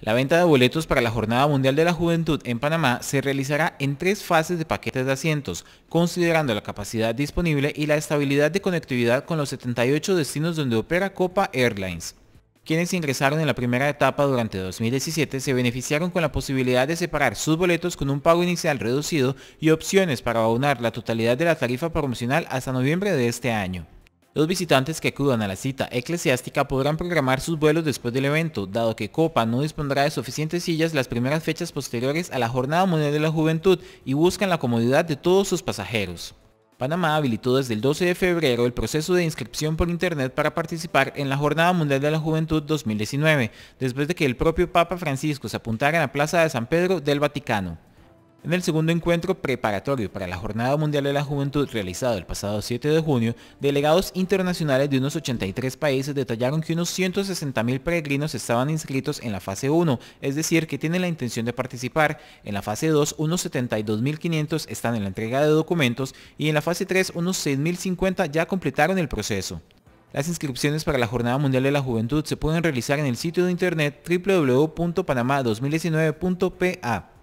La venta de boletos para la Jornada Mundial de la Juventud en Panamá se realizará en tres fases de paquetes de asientos, considerando la capacidad disponible y la estabilidad de conectividad con los 78 destinos donde opera Copa Airlines. Quienes ingresaron en la primera etapa durante 2017 se beneficiaron con la posibilidad de separar sus boletos con un pago inicial reducido y opciones para abonar la totalidad de la tarifa promocional hasta noviembre de este año. Los visitantes que acudan a la cita eclesiástica podrán programar sus vuelos después del evento, dado que Copa no dispondrá de suficientes sillas las primeras fechas posteriores a la Jornada Mundial de la Juventud y buscan la comodidad de todos sus pasajeros. Panamá habilitó desde el 12 de febrero el proceso de inscripción por Internet para participar en la Jornada Mundial de la Juventud 2019, después de que el propio Papa Francisco se apuntara en la Plaza de San Pedro del Vaticano. En el segundo encuentro preparatorio para la Jornada Mundial de la Juventud realizado el pasado 7 de junio, delegados internacionales de unos 83 países detallaron que unos 160.000 peregrinos estaban inscritos en la fase 1, es decir, que tienen la intención de participar. En la fase 2, unos 72.500 están en la entrega de documentos y en la fase 3, unos 6.050 ya completaron el proceso. Las inscripciones para la Jornada Mundial de la Juventud se pueden realizar en el sitio de internet www.panamá2019.pa.